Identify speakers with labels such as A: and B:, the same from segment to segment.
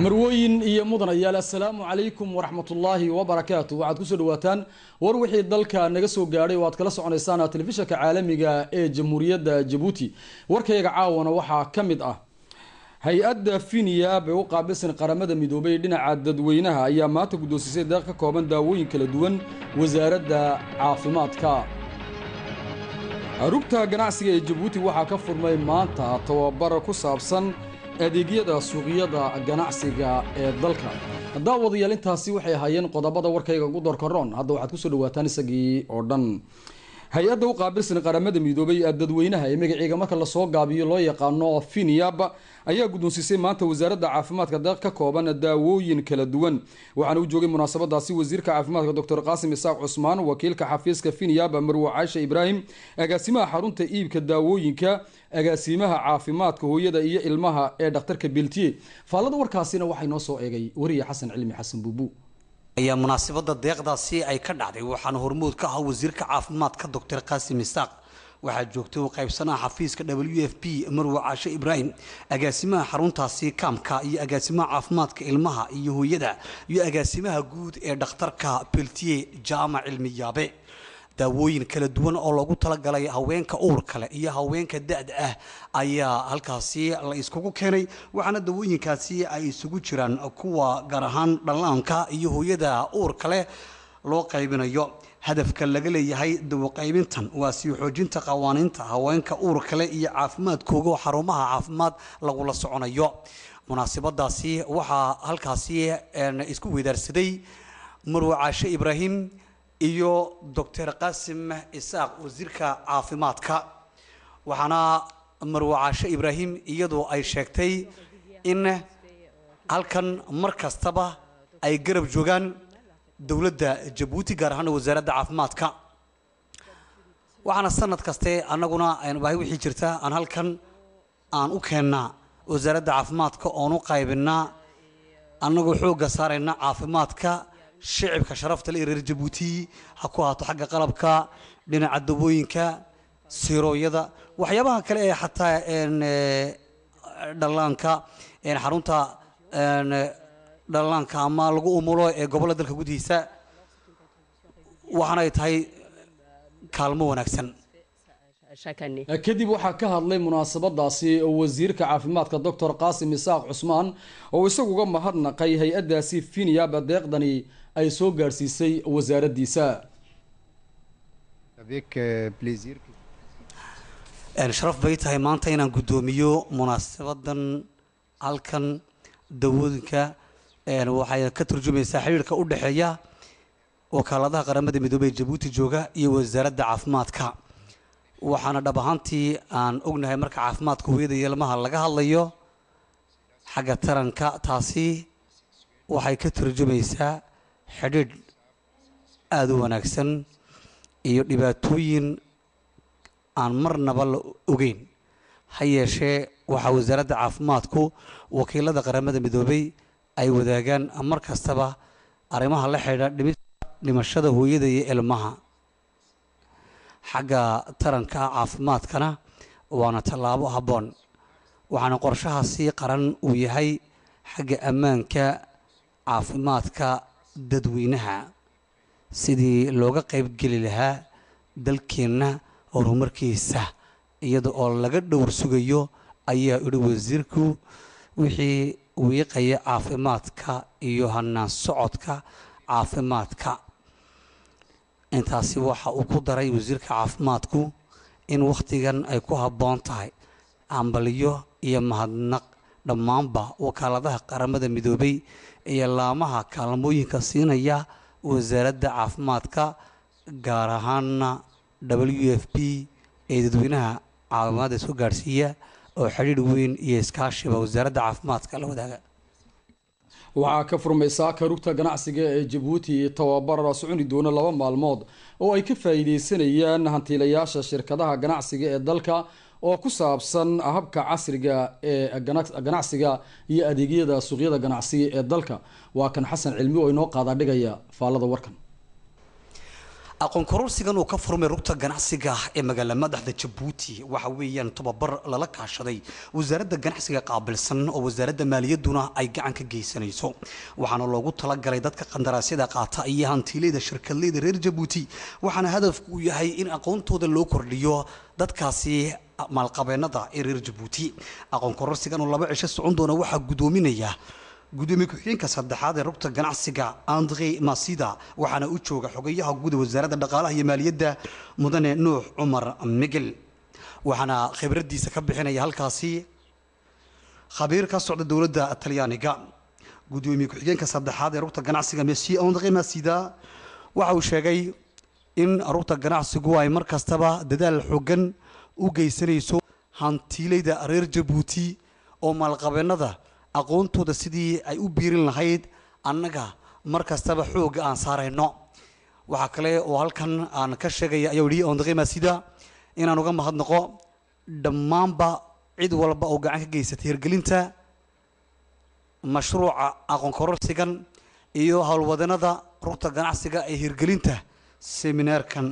A: marwooyin iyo mudan ayaal assalaamu calaykum waraxmat ullaahi wabarakaatu waxaad kusoo dhawaataan war wixii dalka naga soo gaadhay oo aad kala soconaysaan telefishinka caalamiga ah ee jamhuuriyadda jabuuti warkayga caawana waxaa ka mid ah hay-adda finiya bay u qaabilsan qaramada midoobay dhinaca dadweynaha ayaa maanta guddoonsiisay deeq ka kooban daawooyin kala duwan wasaaradda caafimaadka rugta ganacsiga ee jabuuti waxaa ka furmay maanta tababar ku saabsan adeegyada suuqyada ganacsiga ee dalka daawadayaal intaasi waxay ahaayeen qodobada warkayga ugu doorkaroon hadda waxaad kusoo dhawaataan isagii oo dhan hay-adda u qaabilsan qaramada midoobay dadweynaha ee magaciiga marka lasoo gaabiyo loo yaqaano finiyab ayaa guddoonsiisay maanta wasaaradda caafimaadka da ka kooban daawooyin kala duwan waxaana u joogay munaasabadaasi wasiirka caafimaadka doctor qaasim isaaq cusmaan wakiilka xafiiska finyab marwo caasha ibraahim agaasimaha xarunta iibka daawooyinka agaasimaha caafimaadka hooyada iyo ilmaha ee dhakhtarka beltiye faallada warkaasina waxaa inoo soo eegay wariye xasan cilmi xasan buubu ayaa munaasabada deeqdaasi ay ka dhacday waxaana hormood ka ahaa wasiirka
B: caafimaadka doctor qaasim isaaq waxaa joogtay u qaybsanaha xafiiska w f p marwe caashe ibraahim agaasimaha xaruntaasi kaamka iyo agaasimaha caafimaadka ilmaha iyo hooyada iyo agaasimaha guud ee dhakhtarka beltiye jaamac cilmi yaabe daawooyin kala duwan oo loogu talagalay haweenka uur kale iyo haweenka da-da ah ayaa halkaasi la iskugu keenay waxaana daawooyinkaasi ay isugu jiraan kuwa gaar ahaan dhallaanka iyo hooyada uur leh loo qaybinayo hadafka laga leeyahay dawaqaybintan waa sii xoojinta qawaaniinta haweenka uur kale iyo caafimaadkooga oo xarumaha caafimaad lagula soconayo munaasibadaasi waxaa halkaasi isku weydaarsaday marwe caashe ibraahim iyo doctor qasim isaaq wasiirka caafimaadka waxaana marwacaasho ibraahim iyadoo ay sheegtay in halkan mar kastaba ay garab joogaan dowladda jabuuti gaar ahaana wasaaradda caafimaadka waxaana sanad kaste annaguna baahi wixii jirta aan halkan aan u keennaa wasaaradda caafimaadka oon u qaybinnaa annagoo xoogga saarayna caafimaadka shicibka sharafta le reer jabuuti ha ku ahaato xagga qalabka dhinaca dubooyinka sirooyada waxyaabaha kale ee xataa eh, dhallaanka xarunta dhallaanka ama lagu umulo ee gobolla dalka gudihiisa waxaanay tahay
A: kaalmo wanaagsan Eh, kadib waxaa ka hadlay munaasabadaasi wasiirka caafimaadka doctor qaasim isaaq cusmaan oo isaguga mahadnaqay hay-adaasi finiyaba deeqdani ay soo gaadhsiisay wasaaraddiisa eh, sharaf bay tahay maanta inaan guddoomiyo
B: munaasabadan halkan dawooyinka waxay ka turjumaysaa xiriirka u dhexeeya wakaaladaha qaramada midoobey jabuuti jooga iyo wasaaradda caafimaadka waxaana dhab ahaantii aan ognahay marka caafimaadka hooyada iyo ilmaha laga hadlayo xagga taranka taasi waxay ka turjumaysaa xidhiidh aada u wanaagsan iyo dhibaatooyin aan marnaba la ogeyn ha yeeshee waxaa wasaaradda caafimaadku wakiilada qaramada midoobay ay wadaagaan mar kastaba arrimaha la xidhiidha dhimashada hooyada iyo ilmaha xagga taranka caafimaadkana waana tallaabo habboon waxaana qorshahaasi qaran uu yahay xagga ammaanka caafimaadka dadweynaha sidii looga geli lahaa dalkeenna horumarkiisa iyada oo laga dhowr sugayo ayaa idhi wasiirku wixii wiiqaya caafimaadka iyo hanaan socodka caafimaadka intaasi waxa uu ku daray wasiirka caafimaadku in wakhtigan ay ku habboon tahay cambaliyo iyo mahadnaq dhammaanba wakaaladaha qaramada midoobay iyo laamaha kaalmooyinka siinaya wasaaradda caafimaadka gaar ahaana w f p ee dadweynaha caalamada isku gaadhsiiya oo xidhiidh weyn iyo iskaashiba wasaaradda caafimaadka la wadaaga
A: waxaa ka furmaysaa karugta ganacsiga ee jabuuti tababar soconi doona laba maalmood oo ay ka faa'iideysanayaan hantiilayaasha shirkadaha ganacsiga ee dalka oo ku saabsan habka casriga ee ganacsiga iyo adeegyada suuqyada ganacsi ee dalka waa kan xasan cilmi oo inoo qaadaa dhigaya faallada warkan aqoon kororsigan uu ka
B: furmay rugta ganacsiga ee magaala madaxda jabuuti waxa weeyaan tababar lala kaashaday wasaaradda ganacsiga qaabilsan oo wasaaradda maaliyadduna ay gacan ka geysanayso waxaana loogu talagalay dadka qandaraasyada qaata iyo hantiileyda shirkadleyda reer jabuuti waxaana hadafku uu yahay in aqoontooda loo kordhiyo dadkaasi maalqabeennada ee reer jabuuti aqoon kororsigan oo laba cisho socon doona waxaa gudoominaya gudoomiye ku-xigeenka saddexaad ee rugta ganacsiga andre masida waxaana u jooga xogayaha guud wasaaradda dhaqaalaha iyo maaliyadda mudane nuux cumar migel waxaana khibraddiisa ka bixinaya halkaasi khabiir ka socda dowladda talyaaniga gudoomiye ku-xigeenka saddexaad ee rugta ganacsiga messi andre masida waxa uu sheegay in rugta ganacsigu ay mar kastaba dadaal xoogan u geysanayso hantiilayda reer jabuuti oo maalqabeennada aqoontooda sidii ay u biirin lahayd annaga mar kastaba xooga aan saarayno waxaa kale oo halkan aan ka sheegaya ayawlihi ondaqima sida inaan uga mahadnaqo dhammaanba cid walba oo gacan ka geysatay hirgelinta mashruuca aqoon kororsigan iyo howlwadanada rugta ganacsiga ee hirgelinta seminaarkan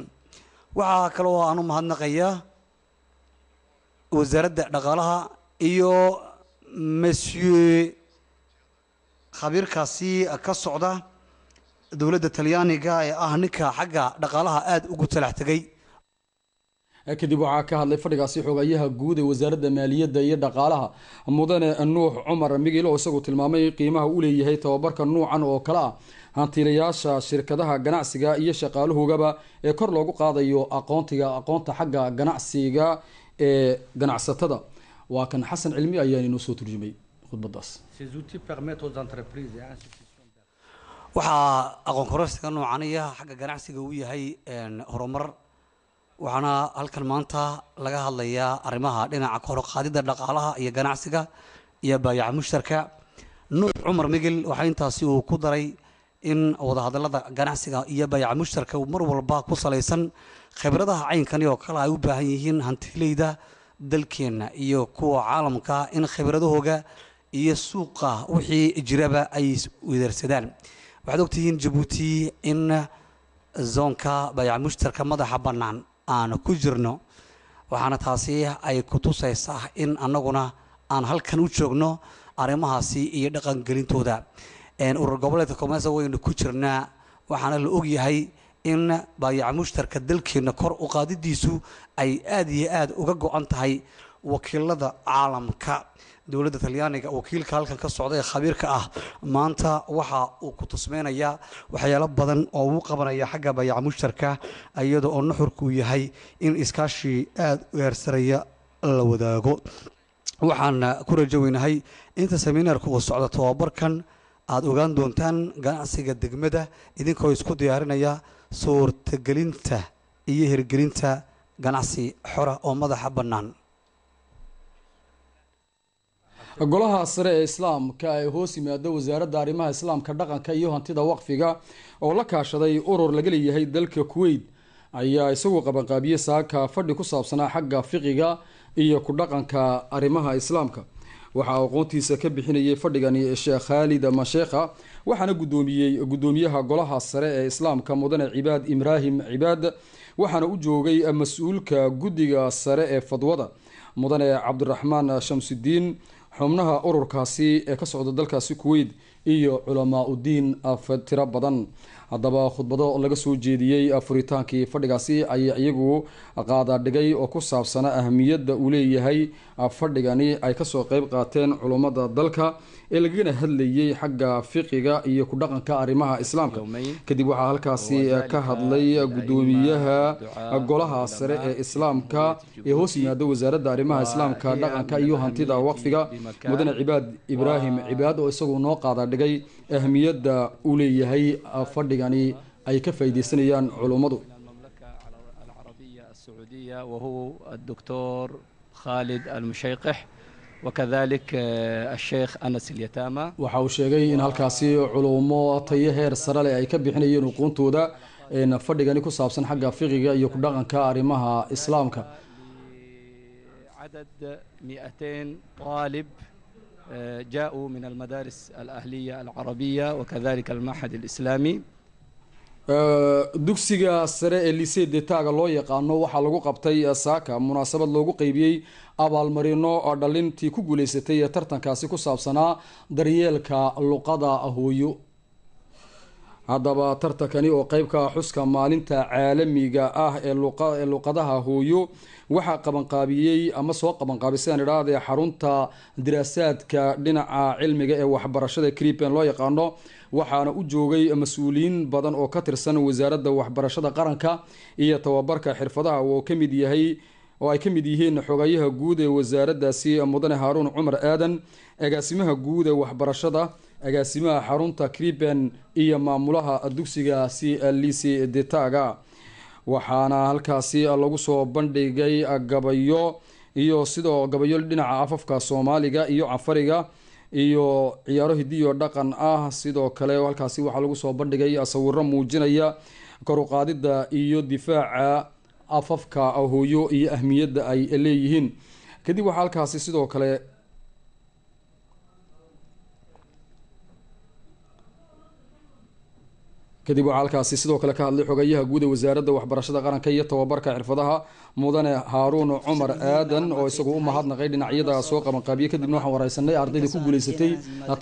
B: waxaa kale oo aan u mahadnaqayaa wasaaradda dhaqaalaha iyo monsieur khabiirkaasi ka
A: socda dowladda talyaaniga ee ah ninka xagga dhaqaalaha aada ugu talax tegay kadib waxaa ka hadlay fadhigaasi xoogayaha guud ee wasaaradda maaliyadda iyo dhaqaalaha mudane nuux cumar migiil oo isagu tilmaamay qiimaha u leeyahay tababarka nuucan oo kale ah hantiilayaasha shirkadaha ganacsiga iyo shaqaaluhugaba ee kor loogu qaadayo aqoontiga aqoonta xagga ganacsiga ee ganacsatada waa kan xasan cilmi ayaan inoo soo turjumay khudbadaas
B: waxaa aqoon koreysiga noocaaniya xagga ganacsiga uu yahay horumar waxaana halkan maanta laga hadlayaa arrimaha dhinaca kahorqaadida dhaqaalaha iyo ganacsiga iyo baayac mushtarka nuux cumar migil waxaa intaasi uu ku daray in wadahadalada ganacsiga iyo baayac mushtarka mar walba ku salaysan khibradaha caynkani oo kale ay u baahan yihiin hantileyda dalkeenna iyo kuwa caalamka in khibradahooga iyo suuqa wixii jiraba ay wedaarsadaan waxaad ogtihiin jabuuti in zoonka bayac mushtarka madaxa bannaan aan ku jirno waxaana taasi ay ku kutusaysaa in annaguna aan halkan u joogno arrimahaasi iyo dhaqangelintooda urur goboleedka komeesa waynu ku jirnaa waxaana la ogyahay in baayac mushtarka dalkeenna kor u qaadidiisu ay aada iyo aada uga go-an tahay wakiilada caalamka dowladda talyaaniga wakiilka halkan ka socda ee khabiirka ah maanta waxa uu ku tusmeynayaa waxyaalo badan oo uu qabanaya xagga baayac mushtarka iyada oo nuxurku yahay in iskaashii aada u eersaraya la wadaago waxaan ku rajo weynahay inta semiinaarka uu socda tababarkan aada ogaan doontaan ganacsiga degmada idinkoo isku diyaarinaya suurtagelinta iyo hirgelinta ganacsi xora oo madaxa bannaan
A: golaha sare ee islaamka ee hoos yimaado wasaaradda arrimaha islaamka dhaqanka iyo hantida waqfiga oo la kaashaday urur laga leeyahay dalka kuweyt ayaa isagu qabanqaabiyey saaka fadhi ku saabsanaa xagga fiqiga iyo ku dhaqanka arrimaha islaamka waxaa aqoontiisa ka bixinayay fadhigan sheekh khaalid masheekha waxaana gudoomiyey guddoomiyaha golaha sare ee islaamka mudane cibaad ibraahim cibaad waxaana u joogay mas-uulka guddiga sare ee fadwada mudane cabdiraxmaan shamsudiin xubnaha ururkaasi ee ka socda dalkaasi kuweyt iyo culamaa udiin tiro badan haddaba khudbado laga soo jeediyey furitaankii fadhigaasi ayay iyagu qaadaadhigay oo ku saabsana ahamiyadda uu leeyahay fadhigani ay kasoo qeyb qaateen culummada dalka ee lagana hadlayay xagga fiqiga iyo kudhaqanka arrimaha islaamka kadib waxaa halkaasi ka hadlay guddoomiyaha golaha sare ee islaamka ee hoos yimaada wasaaradda arrimaha islaamka dhaqanka iyo hantida waqfiga mudane cibaad ibraahim cibaad oo isagu noo qaada ahmiyadda uu leeyahay ah, fadhigani ay ka faa'iideysanayaan culummadu وهو الدكتور eh, sheegay in halkaasi culumo tayo heer sare leh ay ka bixinayeen uquuntooda fadhigani ku saabsan xagga fiqiga iyo ku dhaqanka arrimaha islaamka جاءوا من المدارس الأهلية العربية وكذلك المعهد الإسلامي dugsiga sare ee lisee detaga loo yaqaano waxaa lagu qabtay saaka munaasabad loogu qaybiyey abaalmarino dhalintii ku guuleysatay ee tartankaasi ku saabsanaa daryeelka luqada hooyo haddaba tartankani oo qeyb ka ah xuska maalinta caalamiga ah ee ee luqadaha hooyo waxaa qabanqaabiyey ama soo qabanqaabiyay sidaan xarunta diraasaadka dhinaca cilmiga ee waxbarashada kriben loo yaqaano waxaana u joogay mas-uuliyiin badan oo ka tirsan wasaaradda waxbarashada qaranka iyo tababarka xirfadaha oo kamid yahay oo ay ka mid yihiin xogayaha guud ee wasaaraddaasi mudane haaruun cumar aadan agaasimaha guud ee waxbarashada agaasimaha xarunta kriben iyo maamulaha dugsiga c liisi detaga waxaana halkaasi lagu soo bandhigay gabayo iyo sidoo gabayo dhinaca afafka soomaaliga iyo cafariga iyo ciyaaro hidiyo dhaqan ah sidoo kale halkaasi waxaa lagu soo bandhigay sawiro muujinaya karuqaadida iyo difaaca afafka hooyo iyo ahmiyadda ay leeyihiin kadib waxaa halkaasi sidoo kale kadib waxaa halkaasi sidoo kale ka hadlay xogayaha guuda wasaaradda waxbarashada qaranka iyo tababarka xirfadaha mudane haaruun cumar aadan oo isagu u mahadnaqay dhinacyada soo qabanqaabiye kadibna waxaan wareysanay ardayda ku guuleysatay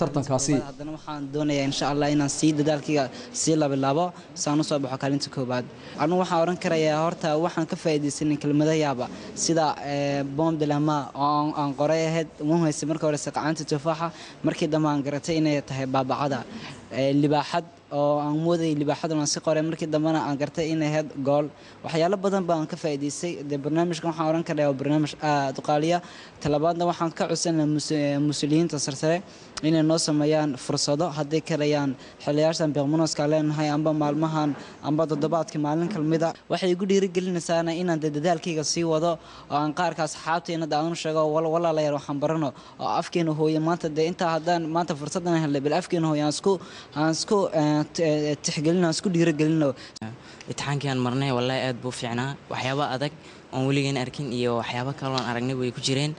A: tartankaasi haddana waxaan doonayaa insha allah inaan sii dadaalkayga sii labilaabo saan usoo baxo kaalinta koowaad anugu waxaan odhan karayaa horta
B: waxaan ka faa'iidaysanin kelmadayaaba sida eh, bom dilama oo aan qoray ahayd uma haysay marka horeyse qacanta tufaaxa markii dambe aan garatay inay tahay baabacada Eh, libaaxad oo aan moodayay libaaxadan si qoray markii dambena aan gartay inay had gool waxyaalo badan baan ka faa'iidaystay dee barnaamijkan waxaan odhan karnay waa barnaamij aada ah, u qaaliya talabaadna waxaan ka codsanaa mas-uuliyiinta eh, sarsare inay noo sameeyaan fursado hadday karayaan xiliyaashan beekmunoskaan leenahay amba maalmahan amba toddobaadka maalin kalmida waxay igu dhiirigelinaysaana inaan dee dadaalkayga sii wado oo aan qaarkaa asxaabteenna daadanu sheego walaallayar waxaan barano oo afkeena hooye maanta dee intaa haddaan maanta fursaddan helay bal afkeena hooye aan isku Eh, eh, itixaankiiaan marnay wallaahi aad buu fiicnaa waxyaaba adag oon weligeena arkin iyo waxyaaba kaloon aragnay way ku jireen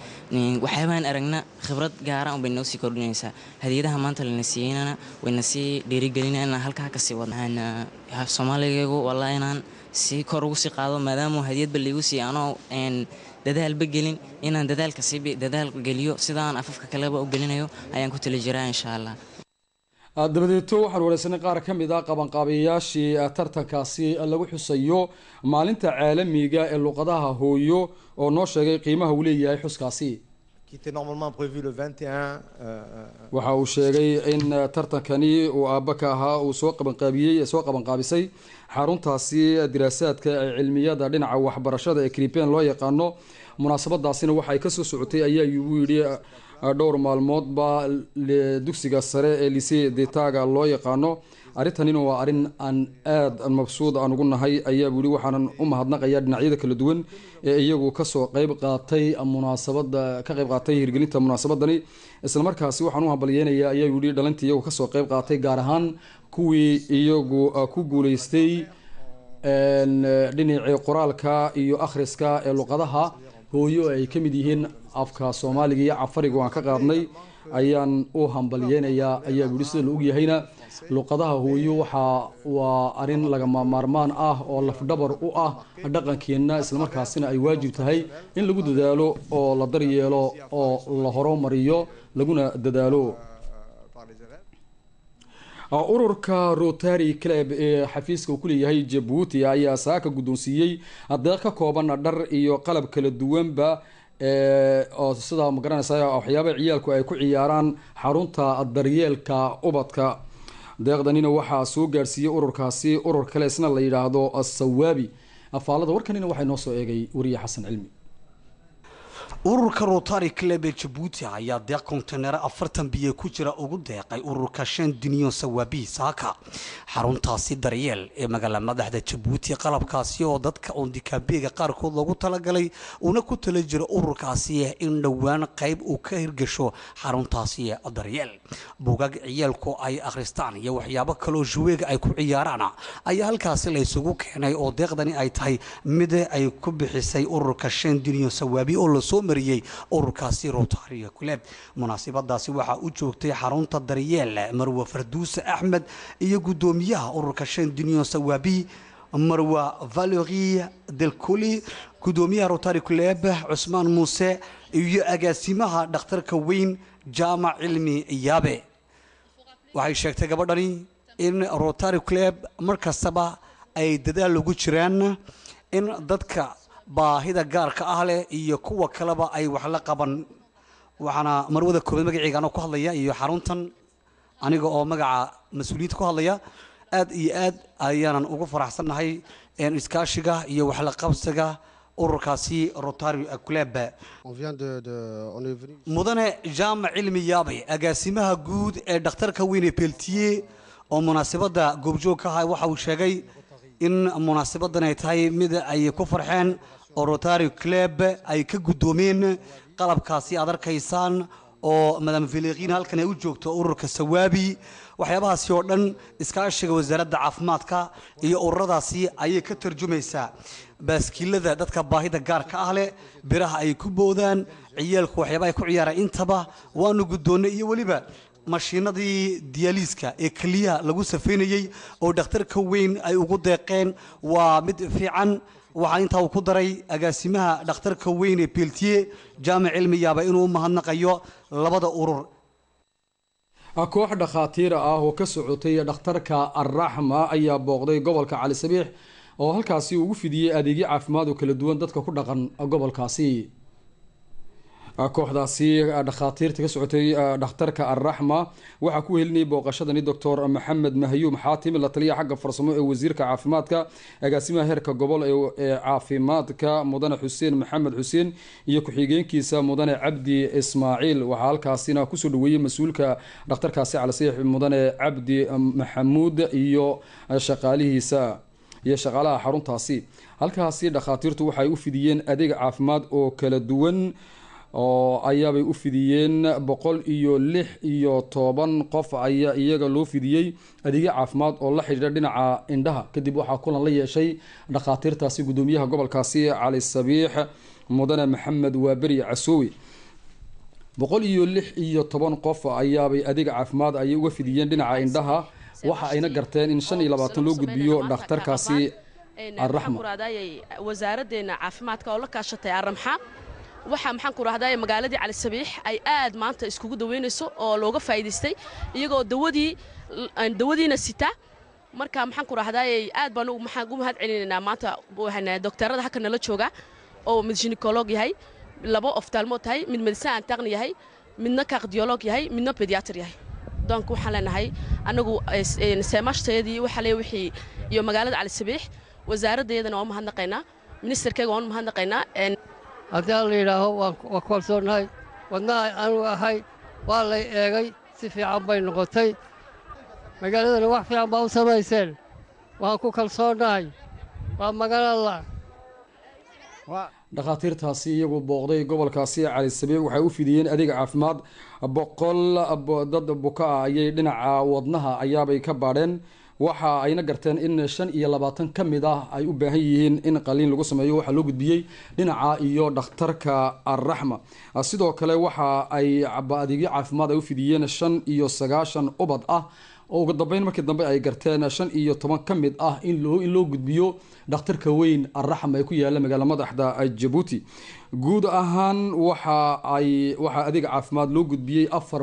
B: waxyaabaaan aragna khibrad gaara unbay noo sii kordhinaysaa hadiyadaha maanta lana siiyeyna wayna sii dhiirigelina inaan halkaa kasii wadna eh, soomaaligeegu wallaahi inaan si kor ugu sii qaado maadaamau hadiyadba laigu siiya anoo dadaalba gelin inaan dadaalkasiidadaal geliyo sidaan afafka kaleba u gelinayo ayaan ku tali jiraa inshaa allah
A: Ah, dabadeeto waxaan wareysanay qaar ka mid ah qabanqaabiyayaashii ah, tartankaasi lagu xusayo maalinta caalamiga ee luqadaha hooyo oo noo sheegay qiimaha uu leeyahay xuskaasi euh, waxa uu sheegay in ah, tartankani uu aaba ka ahaa uu soo qabanqaabiyey soo qabanqaabisay xaruntaasi diraasaadka ee cilmiyada dhinaca waxbarashada ee kriben loo yaqaano munaasabadaasina waxa kasoo socotay ayaa igu yidhi dhowr maalmood ba dugsiga sare ee lise detaga loo yaqaano arrintanina waa arrin aan aada mabsuud aan ugu nahay ayaa yihi waxaanan u mahadnaqayaa dhinacyada kala duwan ee iyagu kasoo qeyb qaatay munaasabada ka qeyb qaatay hirgelinta munaasabadani isla markaasi waxaan u hambalyeynayaa ayaa wili dhalintii iyagu kasoo qeyb qaatay gaar ahaan kuwii iyagu ah, ku guuleystay dhinacii qoraalka iyo akhriska ee luqadaha hooyo ay ka mid yihiin afka soomaaliga iyo cafariga aan ka qaadnay ayaan u hambalyeynayaa ayaa buhi sida la og yahayna luqadaha hooyo waxa waa arrin lagama maarmaan ah oo lafdhabar u ah dhaqankeenna islamarkaasina ay waajib tahay in lagu dadaalo oo la daryeelo oo la horo mariyo laguna dadaalo ururka rotary club ee xafiiska uu kuleeyahay jabuuti ayaa saaka guddoonsiiyey deeq ka kooban dhar iyo qalab kala duwanba oo sidaa magaranaysa waxyaaba ciyaalku ay ku ciyaaraan xarunta daryeelka ubadka deeqdanina waxaa soo gaadhsiiyey ururkaasi urur kale isna la yidhaahdo asawaabi afaalada warkanina waxaa inoo soo eegay wariye xasan cilmi ururka rotari club ee jabuuti
B: ayaa deeq kontaynero afartan biyo ku jira ugu deeqay ururka shan dinyon sawaabihi saaka xaruntaasi daryeel ee magaala madaxda jabuuti qalabkaasi oo dadka ondikaabeega qaarkood loogu talagalay una ku tala jiro ururkaasi in dhowaan qayb uu ka hirgasho xaruntaasi daryeel bugag ciyeelku ay akhristaan iyo waxyaabo kaloo juweega ay ku ciyaaraan ayaa halkaasi la isugu keenay oo deeqdani ay tahay mid ay ku bixisay ururka shan dinyon sawaabi oo lasoo wariyey ururkaasi rotariga kuleb munaasibadaasi waxaa u joogtay xarunta daryeel marwa farduuse axmed iyo guddoomiyaha ururka shan dunyo sawaabi marwa valerie delcoli guddoomiyaha rotari kuleb cusmaan muuse iyo agaasimaha dhakhtarka weyn jaamac cilmi yaabe waxay sheegtay gabadhani in rotari club mar kastaba ay dadaal lagu jiraan in dadka baahida gaarka ah leh iyo kuwa kaleba ay wax la qaban waxaana marwada koobaad magaciiga anoo ku hadlaya iyo xaruntan aniga oo magaca mas-uuliyiinta ku hadlaya aad iyo aad ayaanan ugu faraxsannahay iskaashiga iyo waxla qabsiga ururkaasi rotari akulaba mudane jaamac cilmi yaabe agaasimaha guud ee dhakhtarka weyne beltiye oo goobjoog ka ah waxa uu sheegay in munaasibadan ay tahay mid ay ku farxeen oo rotario club ay ka guddoomeen qalabkaasi aad arkaysaan oo madam vilikiin halkan ay u joogto ururka sawaabi waxyaabahaasi oo dhan iskaashiga wasaaradda caafimaadka iyo ururadaasi ayay ka tarjumaysaa baaskiilada dadka baahida gaarka ah leh biraha ay ku boodaan ciyaalku waxyaabaha ay ku ciyaaraan intaba waanu guddoonnay iyo weliba mashiinadii diyaaliiska ee keliyaha lagu safaynayey oo dhakhtarka weyn ay ugu deeqeen waa mid fiican waxaa intaa uu ku daray agaasimaha dhakhtarka weyn ee beltiye jaamac cilmiyaaba inuu mahadnaqayo
A: labada urur koox dhakhaatiira ah oo ka socotay dhakhtarka arraxma ayaa booqday gobolka cali sabiix oo halkaasi ugu fidiyey adeegyo caafimaad oo kala duwan dadka ku dhaqan gobolkaasi Ah, kooxdaasi ah, dhakhaatiirta ka socotay ah, dhakhtarka alraxma waxaa ku helinayay booqashadani doctor maxamed mahyuum xaatim la taliya xagga farsamo ee wasiirka caafimaadka agaasimaha heerka gobol ee caafimaadka mudane xuseen maxamed xuseen iyo ku-xigeenkiisa mudane cabdi ismaaciil waxaa halkaasina kusoo dhaweeyey mas-uulka dhakhtarkaasi calsaix mudane cabdi maxamuud iyo shaqaalihiisa iyo shaqaalaha xaruntaasi halkaasi dhakhaatiirtu waxay u fidiyeen adeeg caafimaad oo kala duwan oo ayaabay u fidiyeen boqol iyo lix iyo toban qof ayaa iyaga loo fidiyey adeegyo caafimaad oo la xidhiidha dhinaca indhaha kadib waxaa kulan la yeeshay dhakhaatiirtaasi guddoomiyaha gobolkaasi cali sabiix mudane maxamed waaberi casoowe boqol iyo lix iyo toban qof ayaabay adeega caafimaad ayay uga fidiyeen dhinaca indhaha waxa ayna garteen in shan iyo labaatan loo gudbiyo dhakhtarkaasi araxma wasaaraddeena
B: caafimaadka oo la kaashatay aramxa waxaa maxaan ku rahdaa magaaladii cali ay aad
A: maanta iskugu daweynayso oo looga faa'iidaystay iyagoo dawadii dawadiina sita marka maxaan ku rahdaay aad baan maxaan ugu mahad celinaynaa maanta eh, doktarada halka nala jooga oo mid yahay labo oftaalmo tahay mid medisaan antaqni yahay midna kardiolog yahay midna bediatr yahay doonka waxaan leenahay anagu eh, eh, seemaashtayadii waxaa le wixii iyo magaalada cali wasaaraddeedana waan mahadnaqaynaa ministerkeyga waan mahadnaqaynaa
B: haddii aan la yidhaaho waa koolsoonnahay wadnaha anigu ahay waa lay eegay si fiican bay noqotay magaaladana wax fiican baa u samayseen waan ku kalsoonnahay waa magan
A: dhakhaatiirtaasi iyagu booqday gobolkaasi cali sabiic waxay u fidiyeen adeeg caafimaad boqol dad buka ah ayay dhinaca wadnaha ayaabay ka baadheen waxa ayna garteen in shan iyo labaatan ka mid ah ay u baahan yihiin in qaliin lagu sameeyo waxaa loo gudbiyey dhinaca iyo dhakhtarka alraxma ah, sidoo kale waxa ay adeegyo caafimaad ay u fidiyeen shan iyo sagaashan ubad ah oo uga dambeyn markii dambe ay garteen shan iyo toban ka mid ah in loo gudbiyo dhakhtarka weyn alraxm ay ku yaala magaala madaxda jabuuti guud ahaan waxa ay waxaa adeega caafimaad loo gudbiyey afar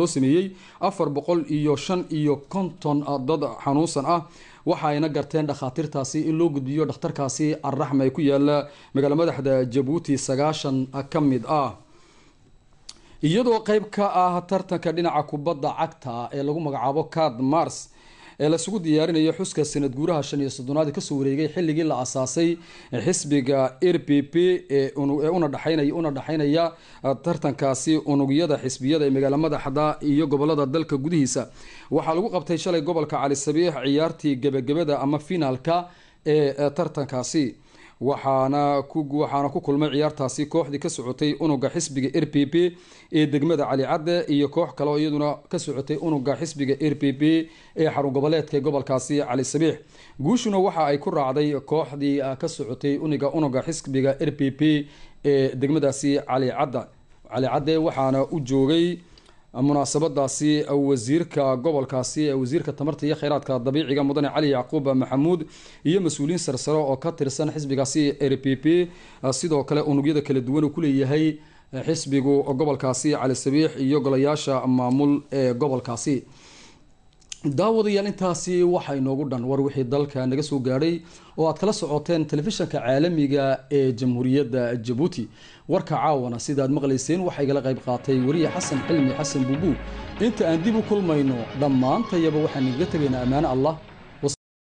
A: loo sameeyey afar boqol iyo shan iyo konton dad xanuunsan ah waxaayna garteen dhakhaatiirtaasi in loo gudbiyo dhakhtarkaasi alraxm ay ku yaala magaala madaxda jabuuti sagaashan ka mid ah iyadoo qeyb ka ah tartanka dhinaca kubadda cagta ee lagu magacaabo card mars ee laisugu diyaarinayo xuska sanad guuraha shan iyo soddonaad kasoo wareegay xilligii la asaasay xisbiga r b p ee una dhexaynaya una dhexaynaya ah, tartankaasi unugyada xisbiyada ee magaala madaxda iyo gobolada dalka gudihiisa waxaa lagu qabtay shalay gobolka cali sabiix ciyaartii gebagabada ama finaalka ee eh, tartankaasi waxaana waxaana ku kulmay ciyaartaasi kooxdii ka socotay unuga xisbiga r b b ee degmada cali cadde iyo koox kale oo iyaduna ka socotay unuga xisbiga r b b ee xarun goboleedka gobolkaasi cali sabiix guushuna waxa ay ku raacday kooxdii ah, ka socotay uniga unuga xisbiga r b b ee degmadaasi calicadda cadda cali cadde waxaana u joogay munaasabadaasi wasiirka gobolkaasi wasiirka tamarta iyo kheyraadka dabiiciga mudane cali yacquub maxamuud iyo mas-uuliyiin sarsaro oo ka tirsan xisbigaasi r p p sidoo kale unugyada kala duwan uu kuleeyahay eh, xisbigu gobolkaasi cali sabiix iyo golayaasha maamul ee eh, gobolkaasi daawadayaal intaasi waxaa inoogu dhan war wixii dalka naga soo gaadhay oo aad kala socoteen telefishanka caalamiga ee jamhuuriyadda jabuuti warka caawana sidaad maqlayseen waxaa igala qayb qaatay weriye xasan xilmi xasan buubuug inta aan dib u kulmayno dhammaantayaba waxaan igaga tegaynaa ammaano allah